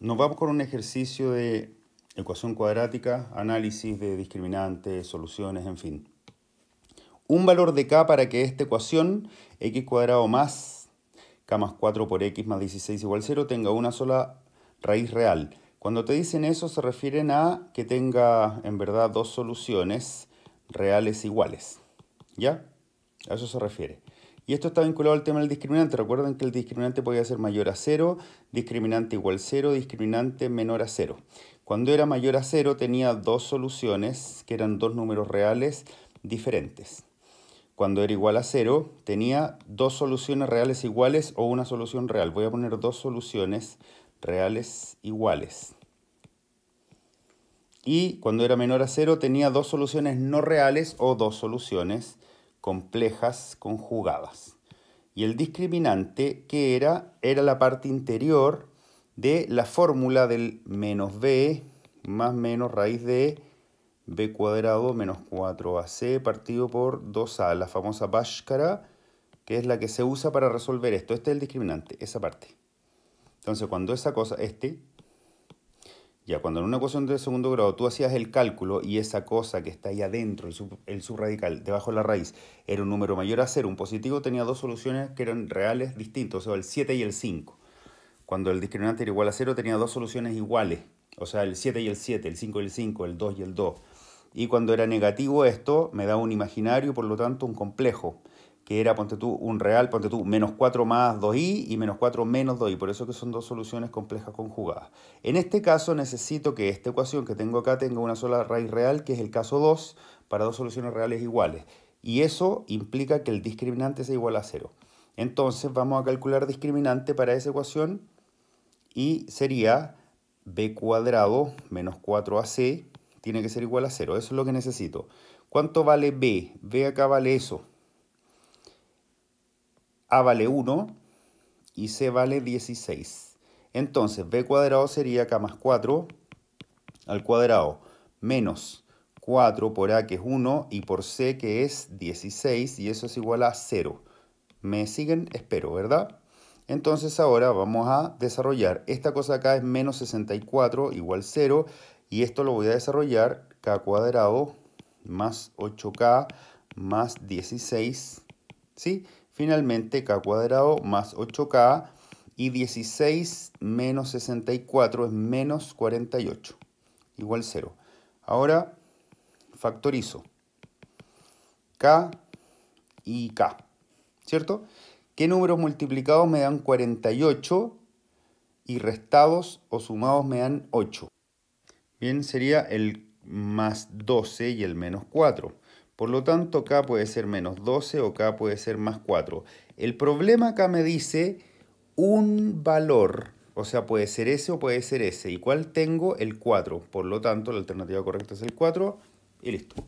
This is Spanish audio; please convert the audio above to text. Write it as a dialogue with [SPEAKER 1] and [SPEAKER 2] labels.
[SPEAKER 1] Nos vamos con un ejercicio de ecuación cuadrática, análisis de discriminantes, soluciones, en fin. Un valor de k para que esta ecuación, x cuadrado más k más 4 por x más 16 igual 0, tenga una sola raíz real. Cuando te dicen eso se refieren a que tenga en verdad dos soluciones reales iguales. ¿Ya? A eso se refiere. Y esto está vinculado al tema del discriminante. Recuerden que el discriminante podía ser mayor a cero, discriminante igual a cero, discriminante menor a cero. Cuando era mayor a cero tenía dos soluciones, que eran dos números reales diferentes. Cuando era igual a cero tenía dos soluciones reales iguales o una solución real. Voy a poner dos soluciones reales iguales. Y cuando era menor a cero tenía dos soluciones no reales o dos soluciones complejas conjugadas. Y el discriminante, que era? Era la parte interior de la fórmula del menos b más menos raíz de b cuadrado menos 4ac partido por 2a, la famosa báscara, que es la que se usa para resolver esto. Este es el discriminante, esa parte. Entonces, cuando esa cosa, este, ya cuando en una ecuación de segundo grado tú hacías el cálculo y esa cosa que está ahí adentro, el, subradical, debajo de la raíz, era un número mayor a 0, un positivo, tenía dos soluciones que eran reales distintas, o sea, el 7 y el 5. Cuando el discriminante era igual a cero, tenía dos soluciones iguales, o sea, el 7 y el 7, el 5 y el 5, el 2 y el 2. Y cuando era negativo esto, me daba un imaginario, por lo tanto, un complejo que era, ponte tú, un real, ponte tú, menos 4 más 2i y menos 4 menos 2i. Por eso que son dos soluciones complejas conjugadas. En este caso necesito que esta ecuación que tengo acá tenga una sola raíz real, que es el caso 2, para dos soluciones reales iguales. Y eso implica que el discriminante sea igual a 0. Entonces vamos a calcular discriminante para esa ecuación y sería b cuadrado menos 4ac tiene que ser igual a 0. Eso es lo que necesito. ¿Cuánto vale b? b acá vale eso, a vale 1 y C vale 16. Entonces, B cuadrado sería K más 4 al cuadrado menos 4 por A que es 1 y por C que es 16 y eso es igual a 0. ¿Me siguen? Espero, ¿verdad? Entonces ahora vamos a desarrollar. Esta cosa acá es menos 64 igual 0 y esto lo voy a desarrollar K cuadrado más 8K más 16, ¿sí? Finalmente, k cuadrado más 8k y 16 menos 64 es menos 48, igual 0. Ahora factorizo k y k, ¿cierto? ¿Qué números multiplicados me dan 48 y restados o sumados me dan 8? Bien, sería el más 12 y el menos 4. Por lo tanto, K puede ser menos 12 o K puede ser más 4. El problema acá me dice un valor, o sea, puede ser ese o puede ser ese. ¿Y cuál tengo? El 4. Por lo tanto, la alternativa correcta es el 4 y listo.